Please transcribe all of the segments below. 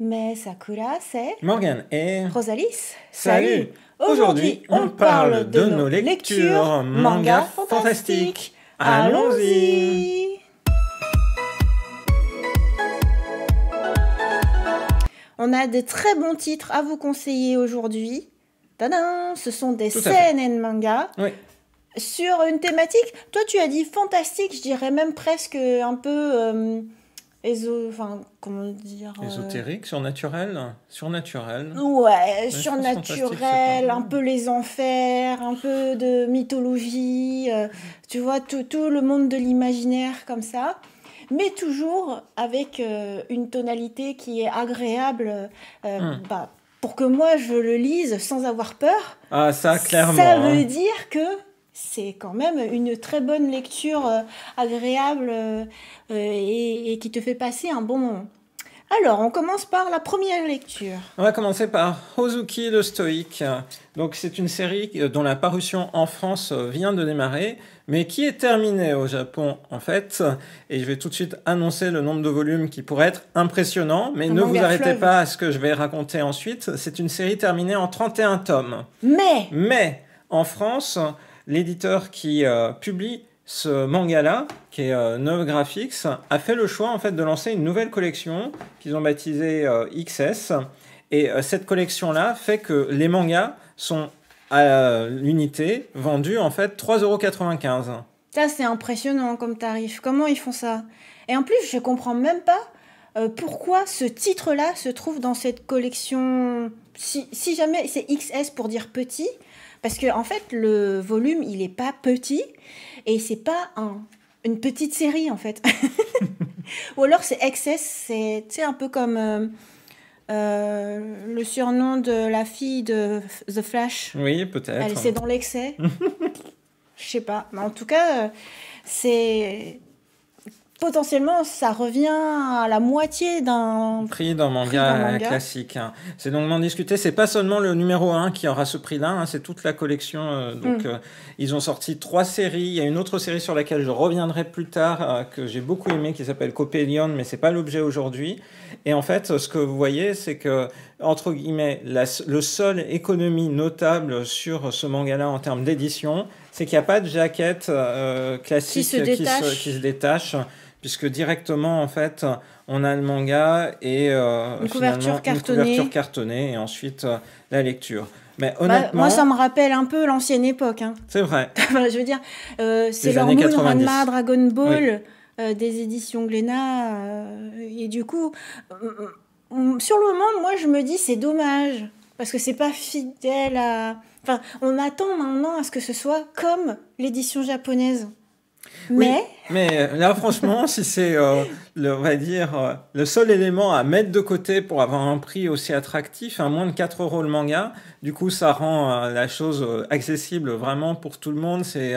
Mais Sakura, c'est Morgan et Rosalis. Salut. Aujourd'hui, on parle de, nos lectures, manga fantastiques. Allons-y. On a de très bons titres à vous conseiller aujourd'hui. Tadam Ce sont des scènes manga. Oui sur une thématique. Toi, tu as dit fantastique, je dirais même presque un peu euh, Éso, enfin, comment dire euh, Ésotérique, surnaturel Surnaturel Ouais, surnaturel, un peu les enfers, un peu de mythologie, euh, mm-hmm. tu vois, tout, le monde de l'imaginaire comme ça. Mais toujours avec euh, une tonalité qui est agréable. Mm. Bah, pour que moi je le lise sans avoir peur. Ah, ça, clairement. Ça hein. veut dire que c'est quand même une très bonne lecture euh, agréable euh, euh, et, qui te fait passer un bon moment. Alors, on commence par la première lecture. On va commencer par Hozuki le Stoïque. Donc, c'est une série dont la parution en France vient de démarrer, mais qui est terminée au Japon, en fait. Et je vais tout de suite annoncer le nombre de volumes qui pourrait être impressionnant, mais ne vous arrêtez pas à ce que je vais raconter ensuite. C'est une série terminée en 31 tomes. Mais Mais En France, l'éditeur qui euh, publie ce manga-là, qui est euh, Graphics, a fait le choix en fait de lancer une nouvelle collection qu'ils ont baptisée euh, XS. Et euh, cette collection-là fait que les mangas sont à l'unité vendus en fait 3,95€. Ça c'est impressionnant comme tarif. Comment ils font ça Et en plus, je comprends même pas pourquoi ce titre-là se trouve dans cette collection. si jamais c'est XS pour dire petit, parce que en fait, le volume, il est pas petit et c'est pas un, une petite série en fait. Ou alors c'est excess, c'est un peu comme euh, euh, le surnom de la fille de The Flash. Oui, peut-être. c'est dans l'excès. Je sais pas. Mais en tout cas, euh, c'est potentiellement, ça revient à la moitié d'un prix d'un manga, classique. Hein. C'est donc d'en discuter. C'est pas seulement le numéro 1 qui aura ce prix-là, hein. c'est toute la collection. Euh, donc, mm. euh, ils ont sorti trois séries. Il y a une autre série sur laquelle je reviendrai plus tard euh, que j'ai beaucoup aimé qui s'appelle Copelion, mais c'est pas l'objet aujourd'hui. Et en fait, ce que vous voyez, c'est que entre guillemets, le seul économie notable sur ce manga-là en termes d'édition, c'est qu'il n'y a pas de jaquette classique qui qui se détache puisque directement en fait on a le manga et euh, une, couverture cartonnée. une et ensuite euh, la lecture. Mais bah, honnêtement, moi ça me rappelle un peu l'ancienne époque. Hein. C'est vrai. je veux dire, euh, c'est leur Moon, Dragon Ball, des éditions Glénat et du coup, mm, mm, sur le moment, moi je me dis c'est dommage parce que c'est pas fidèle à. Enfin, on attend maintenant à ce que ce soit comme l'édition japonaise. Mais... mais euh, là, franchement, si c'est, euh, on va dire, euh, le seul élément à mettre de côté pour avoir un prix aussi attractif, à moins de 4 euros le manga, du coup, ça rend la chose accessible vraiment pour tout le monde. C'est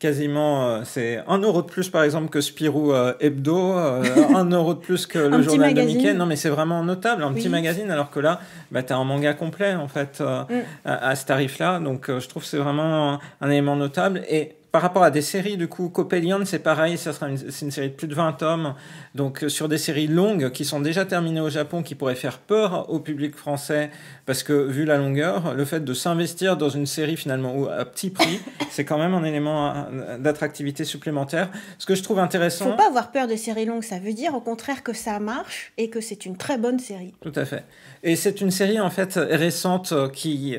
quasiment, c'est 1 euro de plus, par exemple, que Spirou Hebdo, 1 euro de plus que le journal de Mickey. Non, mais c'est vraiment notable, un petit magazine, alors que là, bah, tu as un manga complet, en fait, mm. à, ce tarif-là. Donc, je trouve que c'est vraiment un, un élément notable. Et par rapport à des séries, du coup, Copelion, c'est pareil, ça sera une, série de plus de 20 tomes, donc euh, sur des séries longues qui sont déjà terminées au Japon, qui pourraient faire peur au public français, parce que vu la longueur, le fait de s'investir dans une série finalement à petit prix, c'est quand même un élément euh, d'attractivité supplémentaire. Ce que je trouve intéressant. Faut pas avoir peur des séries longues, ça veut dire au contraire que ça marche et que c'est une très bonne série. Tout à fait. Et c'est une série en fait récente euh, qui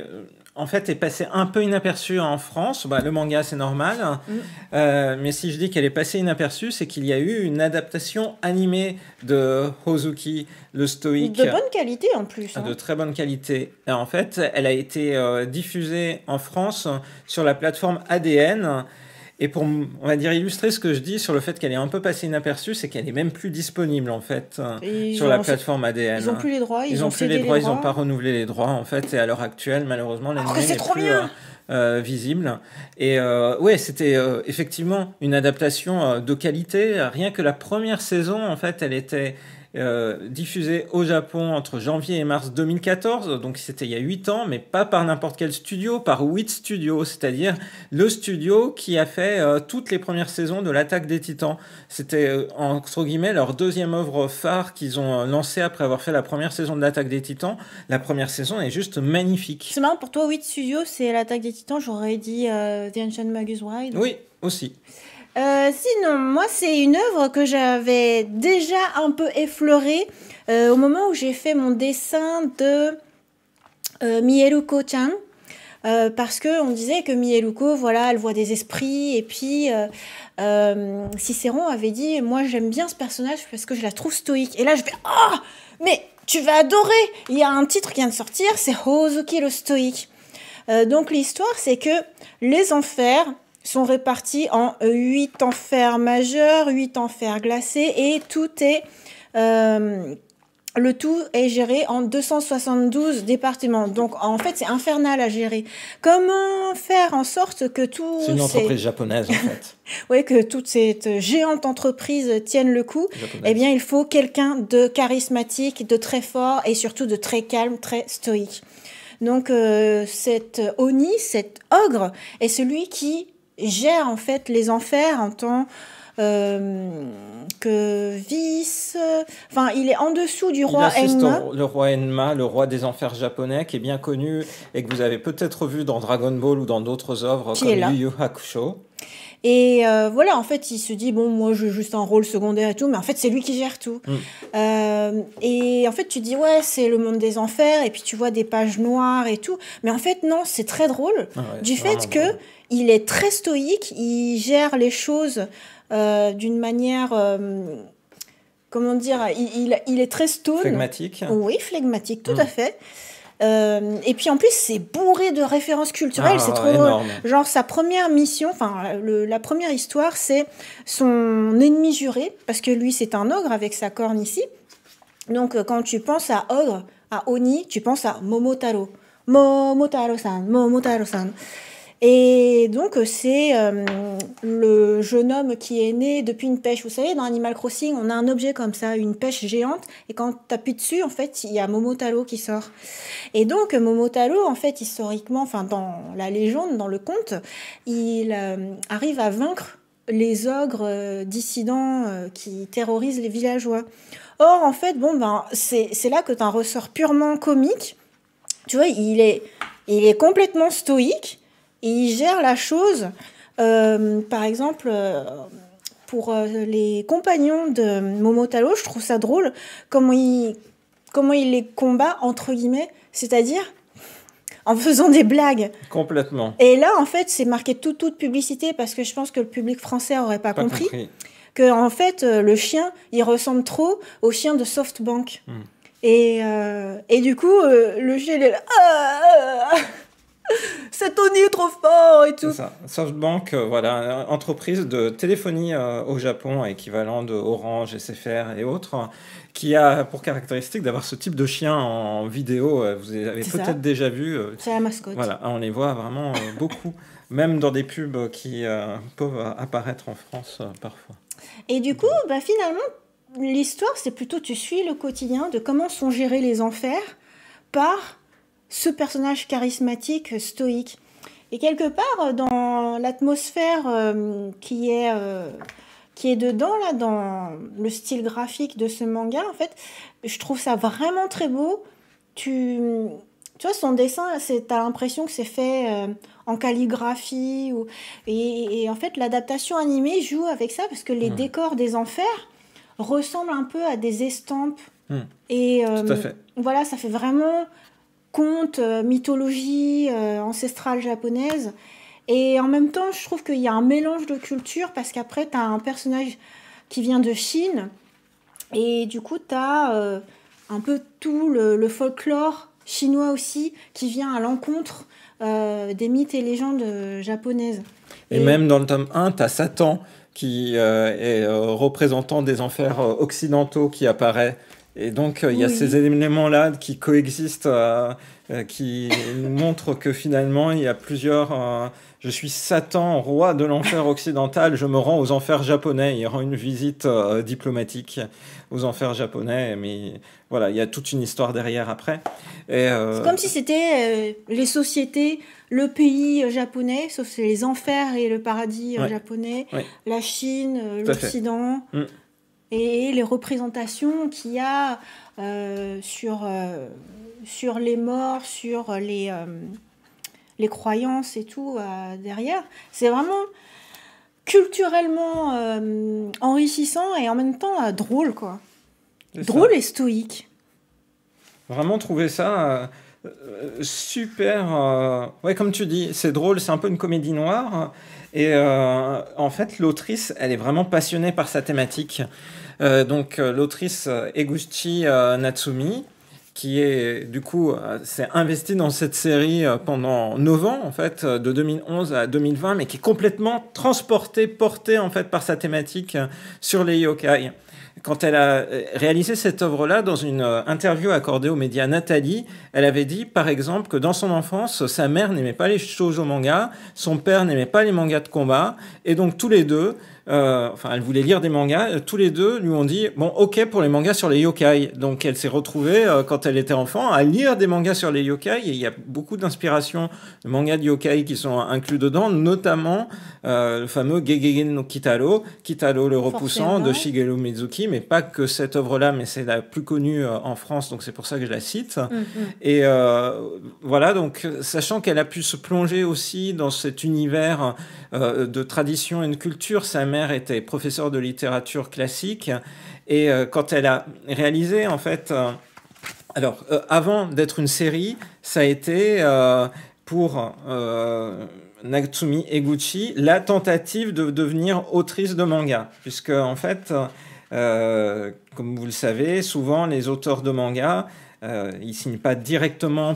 en fait, est passée un peu inaperçue en France. Bah, le manga, c'est normal. Mm. Euh, mais si je dis qu'elle est passée inaperçue, c'est qu'il y a eu une adaptation animée de Hozuki, le stoïque. De bonne qualité en plus. Ah, de hein. très bonne qualité. en fait, elle a été euh, diffusée en France sur la plateforme ADN. Et pour, on va dire, illustrer ce que je dis sur le fait qu'elle est un peu passée inaperçue, c'est qu'elle est même plus disponible, en fait, hein, sur la plateforme ADN. Ils n'ont hein. plus les droits, ils, ont, plus les, droits, ils n'ont pas renouvelé les droits, en fait, et à l'heure actuelle, malheureusement, ah, les n'est plus sont euh, euh, visible. Et euh, ouais, c'était effectivement une adaptation de qualité. Rien que la première saison, en fait, elle était euh, diffusé au Japon entre janvier et mars 2014, donc c'était il y a 8 ans, mais pas par n'importe quel studio, par WIT Studio, c'est-à-dire le studio qui a fait euh, toutes les premières saisons de l'attaque des titans. C'était euh, entre guillemets leur deuxième œuvre phare qu'ils ont lancée après avoir fait la première saison de l'attaque des titans. La première saison est juste magnifique. C'est marrant pour toi, WIT Studio, c'est l'attaque des titans, j'aurais dit The Ancient Magus Wide. Oui, aussi. Euh, sinon, moi, c'est une œuvre que j'avais déjà un peu effleurée euh, au moment où j'ai fait mon dessin de euh, Mieruko-chan. Euh, parce que on disait que Mieluko, voilà, elle voit des esprits, et puis Cicéron avait dit, moi j'aime bien ce personnage parce que je la trouve stoïque. Et là je vais oh, mais tu vas adorer Il y a un titre qui vient de sortir, c'est Hozuki le stoïque. donc l'histoire, c'est que les enfers sont répartis en huit enfers majeurs, huit enfers glacés et tout est... Euh, le tout est géré en 272 départements. Donc en fait, c'est infernal à gérer. Comment faire en sorte que tout C'est une entreprise japonaise en fait. oui, que toute cette géante entreprise tienne le coup. Eh bien, il faut quelqu'un de charismatique, de très fort et surtout de très calme, très stoïque. Donc euh, cet Oni, cet ogre, est celui qui gère en fait les enfers en tant euh, que vice. Enfin, il est en dessous du roi Enma. le roi Enma, le roi des enfers japonais, qui est bien connu et que vous avez peut-être vu dans Dragon Ball ou dans d'autres œuvres comme Yu Yu Hakusho. Et euh, voilà, en fait, il se dit, bon, moi, j'ai juste un rôle secondaire et tout, mais en fait, c'est lui qui gère tout. Mm. Euh, et en fait, tu dis, ouais, c'est le monde des enfers, et puis tu vois des pages noires et tout. Mais en fait, non, c'est très drôle, ah du fait que il est très stoïque, il gère les choses euh, d'une manière comment dire, il, il, est très stone. Flegmatique. Oui, flegmatique, tout mm. à fait. Euh, et puis en plus, c'est bourré de références culturelles, ah, c'est trop Genre sa première mission, enfin la première histoire, c'est son ennemi juré, parce que lui c'est un ogre avec sa corne ici. Donc euh, quand tu penses à ogre, à Oni, tu penses à Momotaro. Momotaro-san, Momotaro-san. Et donc, euh, c'est euh, le jeune homme qui est né depuis une pêche. Vous savez, dans Animal Crossing, on a un objet comme ça, une pêche géante. Et quand tu appuies dessus, en fait, il y a Momotaro qui sort. Et donc, Momotaro, en fait, historiquement, enfin, dans la légende, dans le conte, il euh, arrive à vaincre les ogres dissidents qui terrorisent les villageois. Or, en fait, bon, ben, c'est là que tu as un ressort purement comique. Tu vois, il est complètement stoïque. Et gère la chose, euh, par exemple, euh, pour euh, les compagnons de Momotaro, je trouve ça drôle comment il, comment il les combat, entre guillemets, c'est-à-dire en faisant des blagues. Complètement. Et là, en fait, c'est marqué tout, toute publicité parce que je pense que le public français n'aurait pas, compris, qu'en que, en fait, le chien, il ressemble trop au chien de SoftBank. Hmm. Et, et, du coup, le chien, il est là. Ah, ah, ah. C'est Tony, trop fort et tout. Ça. SoftBank, euh, voilà, entreprise de téléphonie euh, au Japon, équivalent de Orange, SFR et autres, qui a pour caractéristique d'avoir ce type de chien en vidéo. Euh, vous avez peut-être déjà vu. C'est la mascotte. Voilà, on les voit vraiment beaucoup, même dans des pubs qui peuvent apparaître en France parfois. Et du coup, bah, finalement, l'histoire, c'est plutôt tu suis le quotidien de comment sont gérés les enfers par ce personnage charismatique euh, stoïque. Et quelque part, euh, dans l'atmosphère euh, qui est qui est dedans là, dans le style graphique de ce manga, en fait, je trouve ça vraiment très beau. Tu, tu vois, son dessin, c'est, as l'impression que c'est fait en calligraphie ou et, en fait, l'adaptation animée joue avec ça parce que les hmm. décors des enfers ressemblent un peu à des estampes. Hmm. Et Tout à fait. voilà, ça fait vraiment contes, euh, mythologie euh, ancestrale japonaise. Et en même temps, je trouve qu'il y a un mélange de cultures parce qu'après, tu as un personnage qui vient de Chine et du coup, tu as euh, un peu tout le, folklore chinois aussi qui vient à l'encontre des mythes et légendes japonaises. Et, même dans le tome 1, tu as Satan qui est représentant des enfers occidentaux qui apparaît et donc, euh, il y a ces éléments-là qui coexistent, euh, euh, qui montrent que finalement, il y a plusieurs... je suis Satan, roi de l'enfer occidental, je me rends aux enfers japonais. Il rend une visite diplomatique aux enfers japonais, mais voilà, il y a toute une histoire derrière après. C'est comme si c'était les sociétés, le pays japonais, sauf c'est les enfers et le paradis japonais, la Chine, l'Occident. Mm et les représentations qu'il y a euh, sur, euh, sur les morts, sur les, euh, les croyances et tout derrière. C'est vraiment culturellement enrichissant et en même temps drôle, quoi. Drôle et stoïque. Vraiment trouver ça euh, super. Euh, ouais, comme tu dis, c'est drôle, c'est un peu une comédie noire. Et euh, en fait, l'autrice, elle est vraiment passionnée par sa thématique. donc, l'autrice Eguchi Natsumi, qui est du coup s'est investie dans cette série pendant 9 ans en fait de 2011 à 2020 mais qui est complètement transportée, portée en fait par sa thématique sur les yokai quand elle a euh, réalisé cette œuvre-là, dans une euh, interview accordée aux médias Nathalie, elle avait dit, par exemple, que dans son enfance, sa mère n'aimait pas les choses au manga, son père n'aimait pas les mangas de combat, et donc tous les deux, euh, enfin, elle voulait lire des mangas. Euh, tous les deux lui ont dit bon, ok pour les mangas sur les yokai. Donc, elle s'est retrouvée euh, quand elle était enfant à lire des mangas sur les yokai. il y a beaucoup d'inspiration de mangas de yokai qui sont inclus dedans, notamment le fameux Gegege no Kitaro, Kitaro le repoussant de Shigeru Mizuki, mais pas que cette œuvre-là, mais c'est la plus connue en France, donc c'est pour ça que je la cite. Mm, mm. Et voilà, donc sachant qu'elle a pu se plonger aussi dans cet univers de tradition et de culture, ça était professeure de littérature classique et euh, quand elle a réalisé en fait, euh, alors euh, avant d'être une série, ça a été pour Natsumi Eguchi la tentative de devenir autrice de manga, puisque en fait, comme vous le savez, souvent les auteurs de manga, ils signent pas directement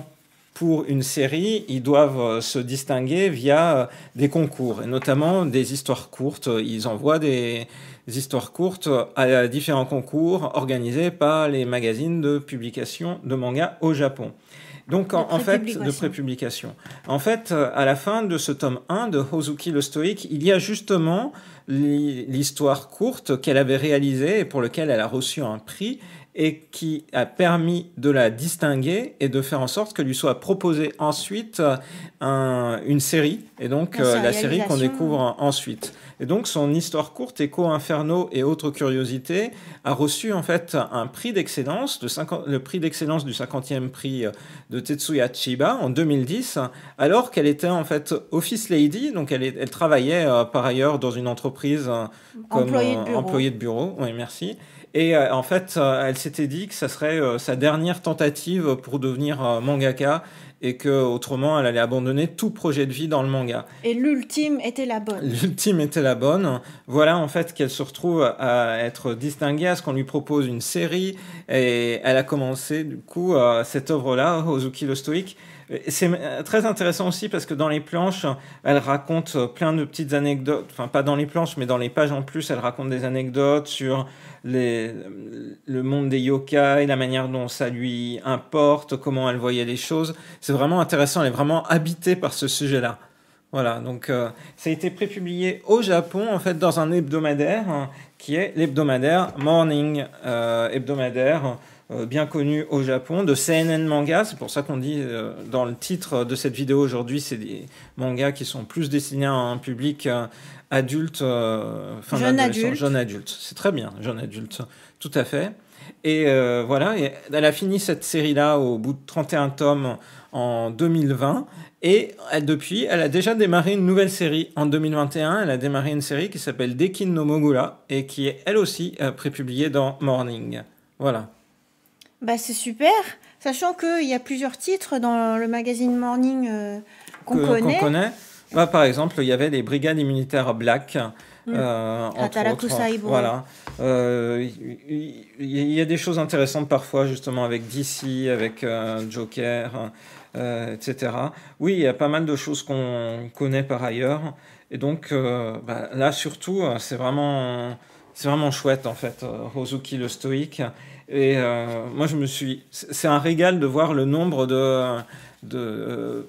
pour une série, ils doivent euh, se distinguer via euh, des concours, notamment des histoires courtes. Ils envoient des histoires courtes à différents concours organisés par les magazines de publication de manga au Japon. Donc, en, fait, de prépublication. En fait, euh, à la fin de ce tome 1 de Hozuki le Stoïque, il y a justement l'histoire courte qu'elle avait réalisée et pour laquelle elle a reçu un prix et qui a permis de la distinguer et de faire en sorte que lui soit proposée ensuite euh, une série, et donc la euh, série qu'on découvre ensuite. Et donc son histoire courte, Echo Inferno et autres curiosités, a reçu en fait un prix d'excellence, le prix d'excellence du 50e prix euh, de Tetsuya Chiba en 2010, alors qu'elle était en fait office lady, donc elle, travaillait par ailleurs dans une entreprise comme employée de bureau. Employée de bureau oui, merci. Et euh, en fait, euh, elle s'était dit que ça serait euh, sa dernière tentative pour devenir mangaka et que autrement elle allait abandonner tout projet de vie dans le manga. Et l'ultime était la bonne. L'ultime était la bonne. Voilà en fait qu'elle se retrouve à être distinguée à ce qu'on lui propose une série et elle a commencé du coup cette œuvre là, Ozuki le Stoïque. C'est euh, très intéressant aussi parce que dans les planches, elle raconte euh, plein de petites anecdotes, enfin pas dans les planches, mais dans les pages en plus, elle raconte des anecdotes sur le monde des yokai, la manière dont ça lui importe, comment elle voyait les choses. C'est vraiment intéressant, elle est vraiment habitée par ce sujet-là. Voilà, donc euh, ça a été prépublié au Japon, en fait, dans un hebdomadaire, hein, qui est l'hebdomadaire Morning Hebdomadaire, euh, bien connu au Japon, de CNN Manga. C'est pour ça qu'on dit euh, dans le titre de cette vidéo aujourd'hui, c'est des mangas qui sont plus destinés à un public euh, adulte, jeune adulte, jeune adulte. C'est très bien, jeune adulte, tout à fait. Et voilà, elle a fini cette série-là au bout de 31 tomes en 2020. Et depuis, elle a déjà démarré une nouvelle série. En 2021, elle a démarré une série qui s'appelle Dekin no Mogura et qui est elle aussi pré-publiée dans Morning. Voilà. Bah, c'est super, sachant qu'il y a plusieurs titres dans le magazine Morning euh, qu'on connaît. Bah, par exemple, il y avait les brigades immunitaires Black. Euh, mm. voilà. Euh, il y, a des choses intéressantes parfois, justement, avec DC, avec Joker, etc. Oui, il y a pas mal de choses qu'on connaît par ailleurs. Et donc, bah, là, surtout, c'est vraiment, vraiment chouette, en fait, Rozuki le stoïque. Et euh, moi, je me suis. C'est un régal de voir le nombre de, euh,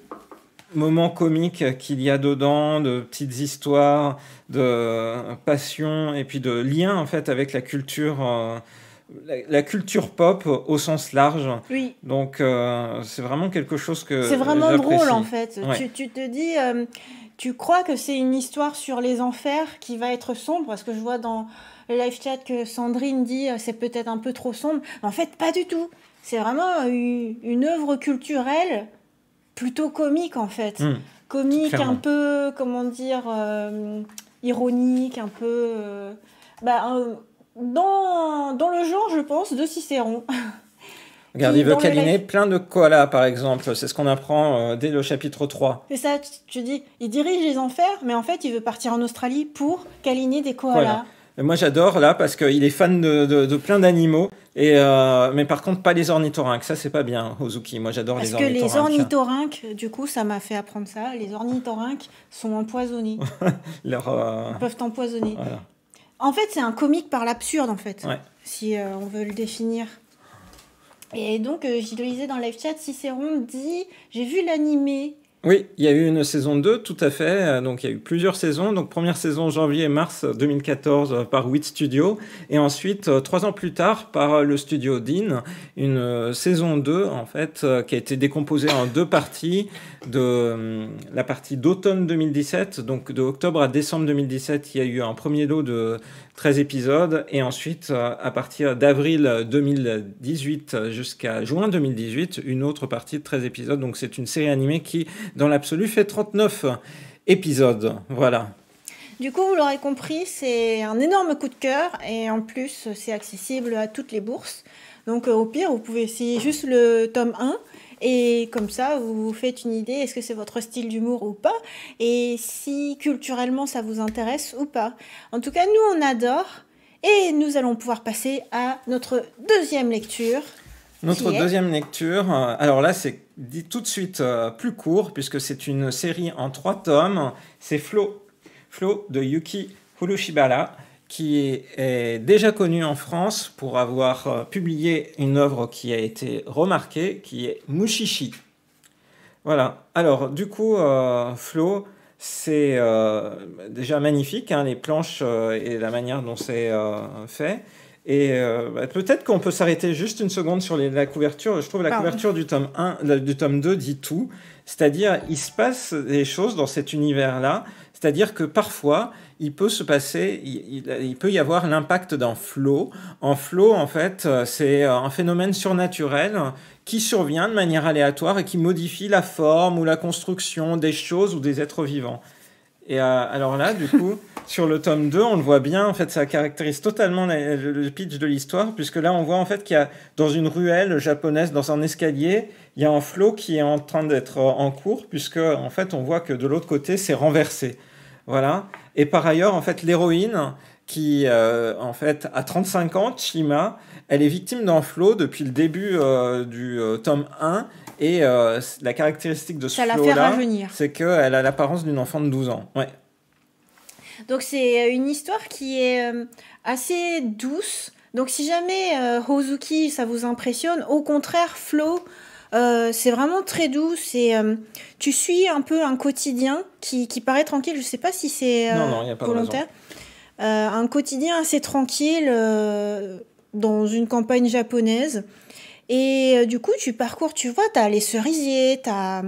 moments comiques qu'il y a dedans, de petites histoires, de passions et puis de liens en fait avec la culture. Euh, la, culture pop au sens large. Oui. Donc c'est vraiment quelque chose que c'est vraiment drôle en fait. Tu, te dis, tu crois que c'est une histoire sur les enfers qui va être sombre parce que je vois dans le live chat que Sandrine dit, euh, c'est peut-être un peu trop sombre. En fait, pas du tout. C'est vraiment une, œuvre culturelle plutôt comique, en fait. Hmm. comique, un peu, comment dire, euh, ironique, un peu. Euh, bah, dans, dans le genre, je pense, de Cicéron. Regarde, il veut câliner plein de koalas, par exemple. C'est ce qu'on apprend dès le chapitre 3. C'est ça, tu, dis, il dirige les enfers, mais en fait, il veut partir en Australie pour câliner des koalas moi, j'adore là parce qu'il est fan de, plein d'animaux. Et euh, mais par contre, pas les ornithorynques. Ça, c'est pas bien, Ozuki. Moi, j'adore les ornithorynques. Parce que les ornithorynques, du coup, ça m'a fait apprendre ça. Les ornithorynques sont empoisonnés. Leur, euh, peuvent empoisonner. En fait, c'est un comique par l'absurde, en fait, si euh, on veut le définir. Et donc, je lisais dans le live chat, Cicéron dit J'ai vu l'animé oui, il y a eu une saison 2, tout à fait. Euh, donc il y a eu plusieurs saisons. Donc première saison janvier-mars 2014 euh, euh, par WIT Studio. Et ensuite, trois ans plus tard, par le studio Dean, une saison 2, en fait, qui a été décomposée en deux parties. De la partie d'automne 2017, donc de octobre à décembre 2017, il y a eu un premier lot de 13 épisodes. Et ensuite, euh, à partir d'avril 2018 jusqu'à juin 2018, une autre partie de 13 épisodes. Donc c'est une série animée qui, dans l'absolu, fait 39 épisodes. Voilà. Du coup, vous l'aurez compris, c'est un énorme coup de cœur et en plus, c'est accessible à toutes les bourses. Donc euh, au pire, vous pouvez essayer juste le tome 1 et comme ça, vous vous faites une idée, est-ce que c'est votre style d'humour ou pas Et si culturellement ça vous intéresse ou pas. En tout cas, nous, on adore. Et nous allons pouvoir passer à notre deuxième lecture. Notre deuxième lecture, euh, alors là c'est dit tout de suite euh, plus court puisque c'est une série en trois tomes, c'est Flo, Flo de Yuki Furushibara qui est déjà connu en France pour avoir euh, publié une œuvre qui a été remarquée, qui est Mushishi. Voilà. Alors, du coup, euh, Flo, c'est euh, déjà magnifique, hein, les planches et la manière dont c'est fait. Et bah, peut-être qu'on peut, s'arrêter juste une seconde sur la couverture. Je trouve la couverture du tome 1, du tome 2 dit tout. C'est-à-dire, il se passe des choses dans cet univers-là. C'est-à-dire que parfois, il peut se passer, il, peut y avoir l'impact d'un flot. En flot, en fait, euh, c'est euh, un phénomène surnaturel qui survient de manière aléatoire et qui modifie la forme ou la construction des choses ou des êtres vivants. Et euh, alors là, du coup, sur le tome 2, on le voit bien, en fait, ça caractérise totalement le pitch de l'histoire, puisque là, on voit en fait qu'il y a dans une ruelle japonaise, dans un escalier, il y a un flot qui est en train d'être en cours, puisque en fait, on voit que de l'autre côté, c'est renversé. Voilà. Et par ailleurs, en fait, l'héroïne, qui, euh, en fait, a 35 ans, Chima, elle est victime d'un flow depuis le début euh, du euh, tome 1. Et la caractéristique de ce flow là c'est qu'elle a l'apparence d'une enfant de 12 ans. Ouais. Donc c'est une histoire qui est assez douce. Donc si jamais Hozuki, ça vous impressionne, au contraire, Flo... Euh, c'est vraiment très doux. C'est, euh, tu suis un peu un quotidien qui, qui paraît tranquille. Je sais pas si c'est euh, volontaire. un quotidien assez tranquille dans une campagne japonaise. Et du coup, tu parcours, tu vois, tu as les cerisiers, tu as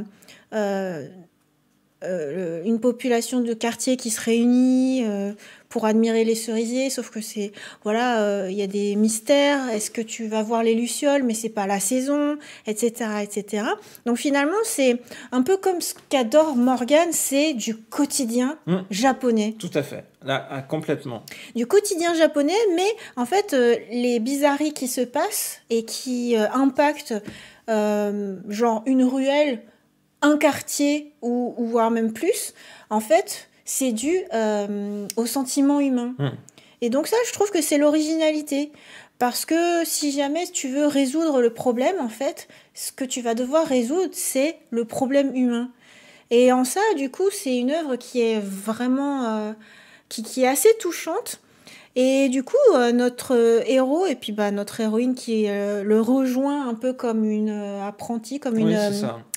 euh, une population de quartier qui se réunit euh, pour admirer les cerisiers, sauf que c'est voilà, euh, il y a des mystères. Est-ce que tu vas voir les lucioles, mais c'est pas la saison, etc., etc. Donc finalement, c'est un peu comme ce qu'adore Morgan, c'est du quotidien mmh. japonais. Tout à fait, là ah, complètement. Du quotidien japonais, mais en fait, les bizarreries qui se passent et qui impactent genre une ruelle un quartier ou, voire même plus, en fait, c'est dû euh, au sentiment humain. Hmm. Et donc ça, je trouve que c'est l'originalité. Parce que si jamais tu veux résoudre le problème, en fait, ce que tu vas devoir résoudre, c'est le problème humain. Et en ça, du coup, c'est une œuvre qui est vraiment... Euh, qui, est assez touchante et du coup, euh, notre euh, héros et puis bah, notre héroïne qui euh, le rejoint un peu comme une apprentie, comme une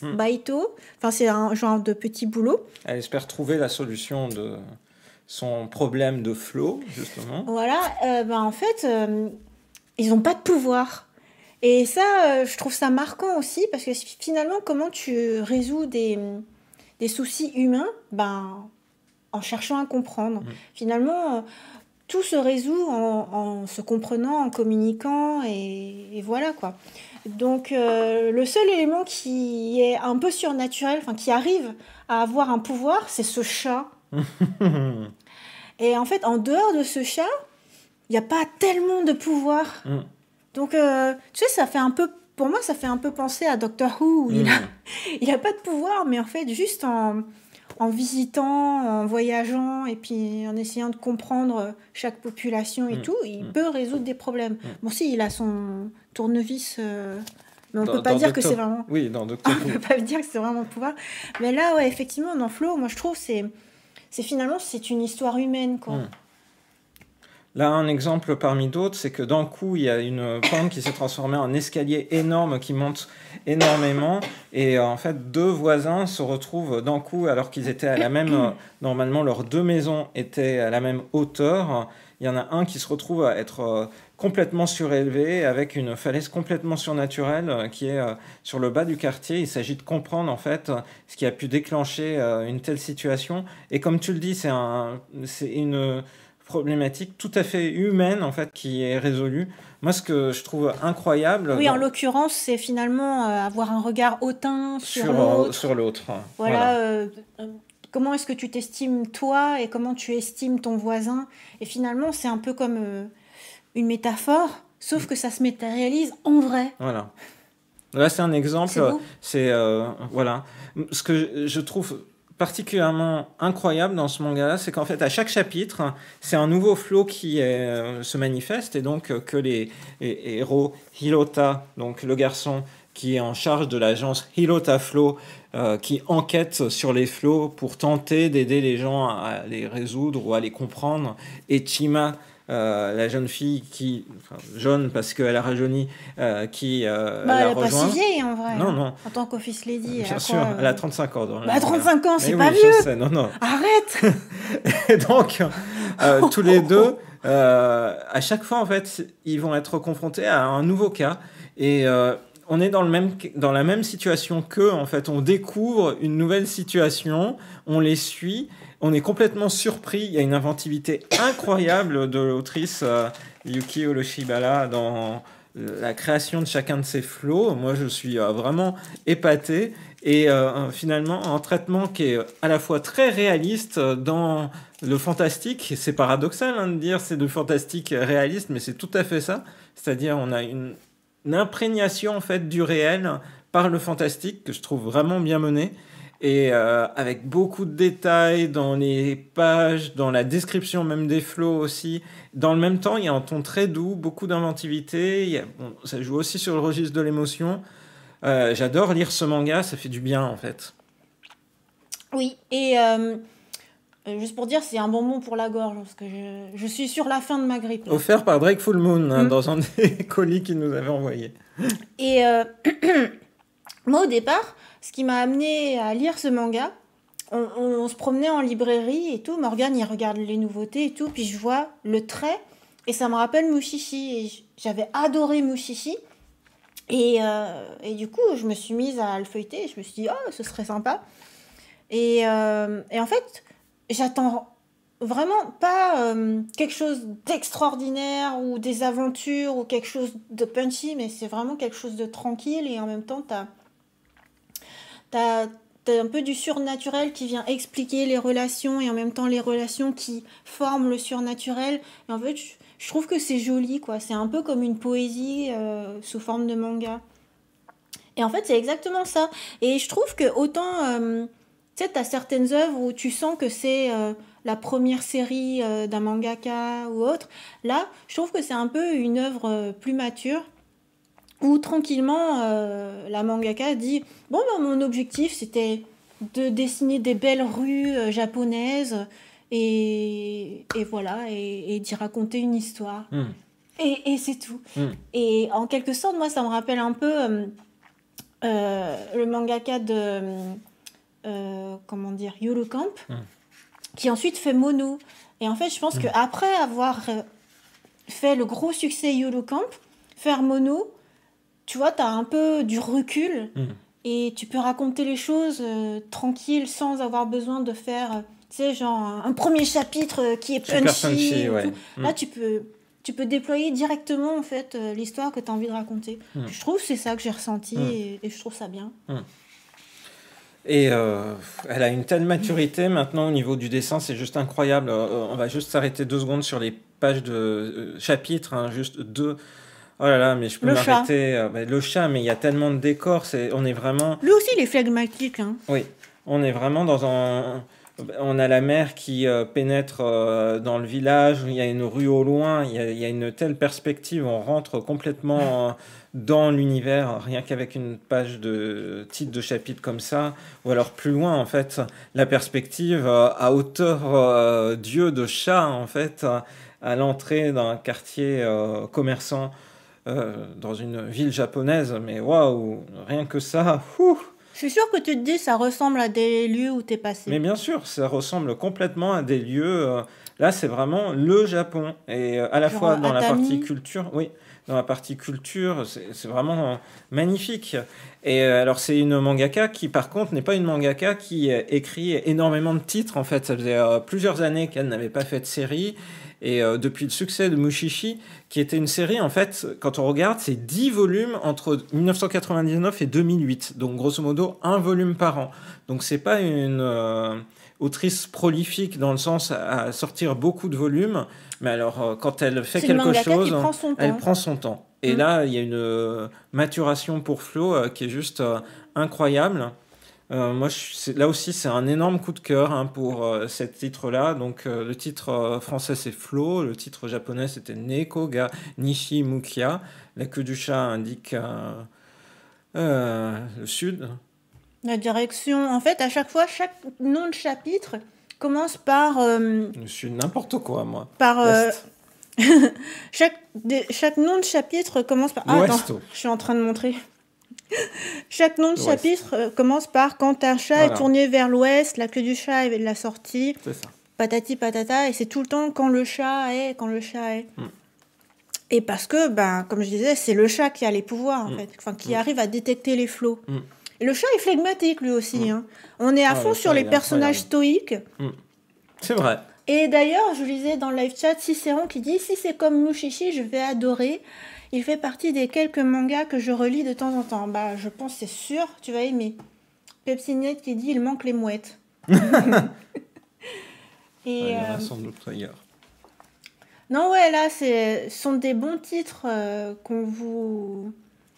mm. baito. Enfin, c'est un genre de petit boulot. Elle espère trouver la solution de son problème de flot, justement. Voilà, bah, en fait, ils n'ont pas de pouvoir. Et ça, je trouve ça marquant aussi, parce que finalement, comment tu résous des, des soucis humains ben, En cherchant à comprendre. Mm. Finalement, tout se résout en, se comprenant, en communiquant, et, voilà quoi. Donc euh, le seul élément qui est un peu surnaturel, enfin qui arrive à avoir un pouvoir, c'est ce chat. et en fait, en dehors de ce chat, il n'y a pas tellement de pouvoir. Mm. Donc euh, tu sais, ça fait un peu, pour moi, ça fait un peu penser à Doctor Who. Où mm. Il a pas de pouvoir, mais en fait, juste en en visitant, en voyageant et puis en essayant de comprendre chaque population et mm. tout, il mm. peut résoudre des problèmes. Mm. Bon, si, il a son tournevis. Euh, mais on peut pas dire que c'est vraiment. Oui, dans Doctor On peut pas dire que c'est vraiment pouvoir. Mais là, ouais, effectivement, dans Flo, moi je trouve c'est, c'est finalement c'est une histoire humaine, quoi. Là, un exemple parmi d'autres, c'est que d'un coup, il y a une pente qui s'est transformée en escalier énorme qui monte énormément. Et euh, en fait, deux voisins se retrouvent d'un coup, alors qu'ils étaient à la même. Euh, normalement, leurs deux maisons étaient à la même hauteur. Il y en a un qui se retrouve à être euh, complètement surélevé, avec une falaise complètement surnaturelle qui est sur le bas du quartier. Il s'agit de comprendre en fait ce qui a pu déclencher une telle situation. Et comme tu le dis, c'est un, une problématique tout à fait humaine en fait qui est résolue. Moi, ce que je trouve incroyable. Oui, en l'occurrence, c'est finalement euh, avoir un regard hautain sur, sur euh, l'autre. Voilà. Euh, comment est-ce que tu t'estimes toi et comment tu estimes ton voisin Et finalement, c'est un peu comme une métaphore, sauf que ça se matérialise en vrai. Voilà. Là, c'est un exemple. C'est voilà. Ce que je trouve particulièrement incroyable dans ce manga c'est qu'en fait, à chaque chapitre, c'est un nouveau flot qui euh, se manifeste, et donc euh, que les, héros Hilota, donc le garçon qui est en charge de l'agence Hirota Flow, euh, qui enquête sur les flots pour tenter d'aider les gens à les résoudre ou à les comprendre, et Chima, euh, la jeune fille qui, enfin, jeune parce qu'elle a rajeuni, euh, qui euh, bah, elle a Pas si vieille en vrai. Non, non. En tant qu'office lady. Bien sûr, elle a 35 ans. 35 bah, ans, c'est pas vieux. Je sais, non, non. Arrête. et donc, tous les deux, à chaque fois en fait, ils vont être confrontés à un nouveau cas et on est dans, le même, dans la même situation qu'eux, en fait. On découvre une nouvelle situation, on les suit, on est complètement surpris. Il y a une inventivité incroyable de l'autrice euh, Yuki Oloshibala dans la création de chacun de ses flots. Moi, je suis euh, vraiment épaté. Et euh, finalement, un traitement qui est à la fois très réaliste dans le fantastique. C'est paradoxal hein, de dire c'est du fantastique réaliste, mais c'est tout à fait ça. C'est-à-dire, on a une, imprégnation en fait du réel par le fantastique que je trouve vraiment bien menée et euh, avec beaucoup de détails dans les pages, dans la description même des flots aussi. Dans le même temps, il y a un ton très doux, beaucoup d'inventivité. Bon, ça joue aussi sur le registre de l'émotion. Euh, j'adore lire ce manga, ça fait du bien en fait. Oui, et euh, juste pour dire, c'est un bonbon pour la gorge, parce que je, suis sur la fin de ma grippe. Offert par Drake Full Moon, hein, mm. dans un des colis qu'il nous avait envoyé. Et moi au départ, ce qui m'a amené à lire ce manga. On, se promenait en librairie et tout. Morgane, il regarde les nouveautés et tout. Puis je vois le trait et ça me rappelle Mushishi. J'avais adoré Mushishi. Euh, et, du coup, je me suis mise à le feuilleter. Et je me suis dit, oh, ce serait sympa. Et, euh, en fait, j'attends vraiment pas euh, quelque chose d'extraordinaire ou des aventures ou quelque chose de punchy, mais c'est vraiment quelque chose de tranquille et en même temps, tu as t'as un peu du surnaturel qui vient expliquer les relations et en même temps les relations qui forment le surnaturel. Et en fait, je, trouve que c'est joli, quoi. C'est un peu comme une poésie euh, sous forme de manga. Et en fait, c'est exactement ça. Et je trouve que autant, euh, tu sais, t'as certaines œuvres où tu sens que c'est euh, la première série d'un mangaka ou autre. Là, je trouve que c'est un peu une œuvre plus mature où tranquillement euh, la mangaka dit bon ben, mon objectif c'était de dessiner des belles rues euh, japonaises et, et voilà et, d'y raconter une histoire hmm. et, et c'est tout hmm. et en quelque sorte moi ça me rappelle un peu euh, le mangaka de comment dire Yolo Camp hmm. qui ensuite fait Mono et en fait je pense qu'après avoir fait le gros succès Yolo Camp faire Mono tu vois, tu as un peu du recul mm. et tu peux raconter les choses euh, tranquille sans avoir besoin de faire, euh, tu sais, genre un, premier chapitre euh, qui est punchy. Là, mm. tu peux, tu peux déployer directement en fait l'histoire que tu as envie de raconter. Mm. Je trouve c'est ça que j'ai ressenti et, je trouve ça bien. Et elle a une telle maturité maintenant au niveau du dessin, c'est juste incroyable. on va juste s'arrêter deux secondes sur les pages de chapitres, hein, juste deux. Oh là là, mais je peux m'arrêter. Euh, le, chat, mais il y a tellement de décors. C'est, on est vraiment. Lui aussi, il est phlegmatique. Hein. Oui, on est vraiment dans un. On a la mer qui euh, pénètre euh, dans le village. Il y a une rue au loin. Il y a, une telle perspective. On rentre complètement dans l'univers, rien qu'avec une page de titre de chapitre comme ça. Ou alors plus loin, en fait, la perspective à hauteur Dieu de chat, en fait, à l'entrée d'un quartier commerçant euh, dans une ville japonaise, mais waouh, rien que ça, Je suis sûr que tu te dis ça ressemble à des lieux où tu es passé. Mais bien sûr, ça ressemble complètement à des lieux. Euh, là, c'est vraiment le Japon. Et euh, à la fois dans la partie culture, oui, dans la partie culture, c'est vraiment magnifique. Et alors, c'est une mangaka qui, par contre, n'est pas une mangaka qui écrit énormément de titres. En fait, ça faisait plusieurs années qu'elle n'avait pas fait de série. Et euh, depuis le succès de Mushishi, qui était une série, en fait, quand on regarde, c'est 10 volumes entre 1999 et 2008. Donc, grosso modo, un volume par an. Donc, c'est pas une euh, autrice prolifique dans le sens à sortir beaucoup de volumes, mais alors, euh, quand elle fait quelque chose, elle prend son temps. Et mm. là, il y a une maturation pour Flo qui est juste incroyable. Euh, moi, là aussi, c'est un énorme coup de cœur hein, pour euh, ce titre-là. Donc, euh, le titre français, c'est Flo. Le titre japonais, c'était Nekoga Nishimukia. La queue du chat indique le sud. La direction. En fait, à chaque fois, chaque nom de chapitre commence par. je suis n'importe quoi, moi. Par. chaque, nom de chapitre commence par. Ah, je suis en train de montrer. Chaque nom de chapitre euh, commence par quand un chat est tourné vers l'ouest, la queue du chat est de la sortie. C'est ça. Patati patata, et c'est tout le temps quand le chat est, quand le chat est. Mm. Et parce que, ben, comme je disais, c'est le chat qui a les pouvoirs, en mm. fait, enfin, qui mm. arrive à détecter les flots. le chat est flegmatique, lui aussi. Hein. On est à ah, fond sur les personnages stoïques. C'est vrai. Et d'ailleurs, je lisais dans le live chat Cicéron qui dit Si c'est comme Mouchichi, je vais adorer. Il fait partie des quelques mangas que je relis de temps en temps. Bah, je pense, c'est sûr, tu vas aimer. Pepsinette qui dit il manque les mouettes. Et euh... sans doute ailleurs. Non, ouais, là, c'est sont des bons titres euh, qu'on vous...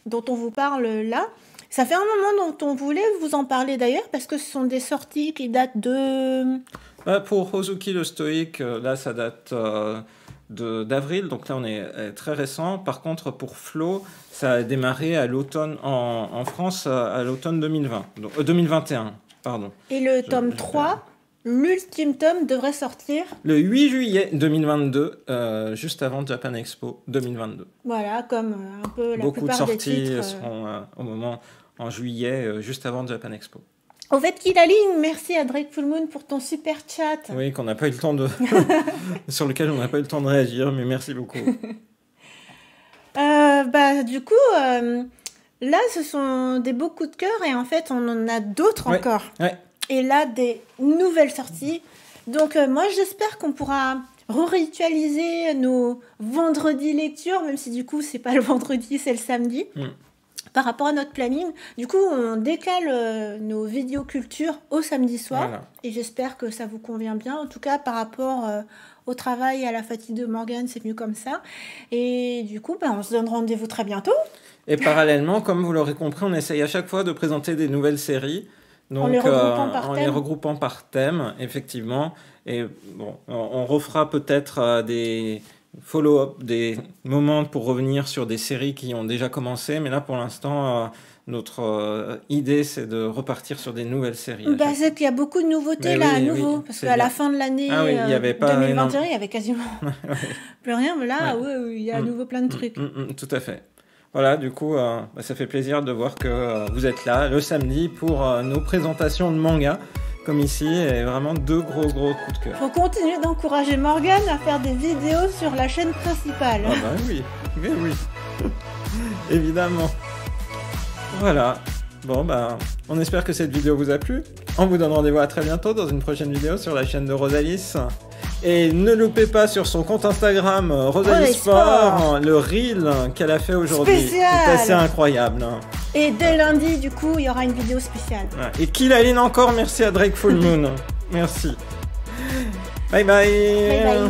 dont on vous parle là. Ça fait un moment dont on voulait vous en parler d'ailleurs, parce que ce sont des sorties qui datent de... Bah, pour Hozuki le Stoïque, euh, là, ça date... Euh, d'avril, donc là on est euh, très récent. Par contre, pour Flo, ça a démarré à l'automne en, France euh, à l'automne 2020, 2021, euh, pardon. Et le tome 3, l'ultime tome devrait sortir le 8 juillet 2022, juste avant Japan Expo 2022. Voilà, comme un la Beaucoup de sorties titres, seront au moment en juillet, juste avant Japan Expo. Au fait la merci à Drake Full Moon pour ton super chat. Oui, qu'on n'a pas eu le temps de. sur lequel on n'a pas eu le temps de réagir, mais merci beaucoup. Euh, bah, du coup, euh, là, ce sont des beaux coups de cœur et en fait, on en a d'autres encore. Et là, des nouvelles sorties. Donc, euh, moi, j'espère qu'on pourra re-ritualiser nos vendredis lectures, même si du coup, c'est pas le vendredi, c'est le samedi. Mm par rapport à notre planning. Du coup, on décale euh, nos vidéos culture au samedi soir. Et j'espère que ça vous convient bien. En tout cas, par rapport euh, au travail et à la fatigue de Morgan, c'est mieux comme ça. Et du coup, ben, on se donne rendez-vous très bientôt. Et parallèlement, comme vous l'aurez compris, on essaye à chaque fois de présenter des nouvelles séries. Donc, en les euh, regroupant, par, thème. Les regroupant par thème, effectivement. Et on refera peut-être des follow-up, des moments pour revenir sur des séries qui ont déjà commencé. Mais là, pour l'instant, euh, notre euh, idée, c'est de repartir sur des nouvelles séries. Bah, c'est qu'il y a beaucoup de nouveautés là, à nouveau. parce qu'à la fin de l'année ah il y euh, avait pas quasiment plus rien. Mais là, ouais. il y a à mm. nouveau plein de mm, trucs. Mm, tout à fait. Voilà, du coup, bah, ça fait plaisir de voir que vous êtes là le samedi pour nos présentations de mangas comme ici, et vraiment deux gros gros coups de cœur. Faut continuer d'encourager Morgan à faire des vidéos sur la chaîne principale. Ah bah oui, mais oui, évidemment. Voilà. Bon bah, on espère que cette vidéo vous a plu. On vous donne rendez-vous à très bientôt dans une prochaine vidéo sur la chaîne de Rosalis. Et ne loupez pas sur son compte Instagram, euh, Rosalie Sport, le reel qu'elle a fait aujourd'hui. C'est assez incroyable. Hein. Et dès lundi, du coup, il y aura une vidéo spéciale. Et Killaline encore, merci à Drake Full Moon. merci. bye, bye.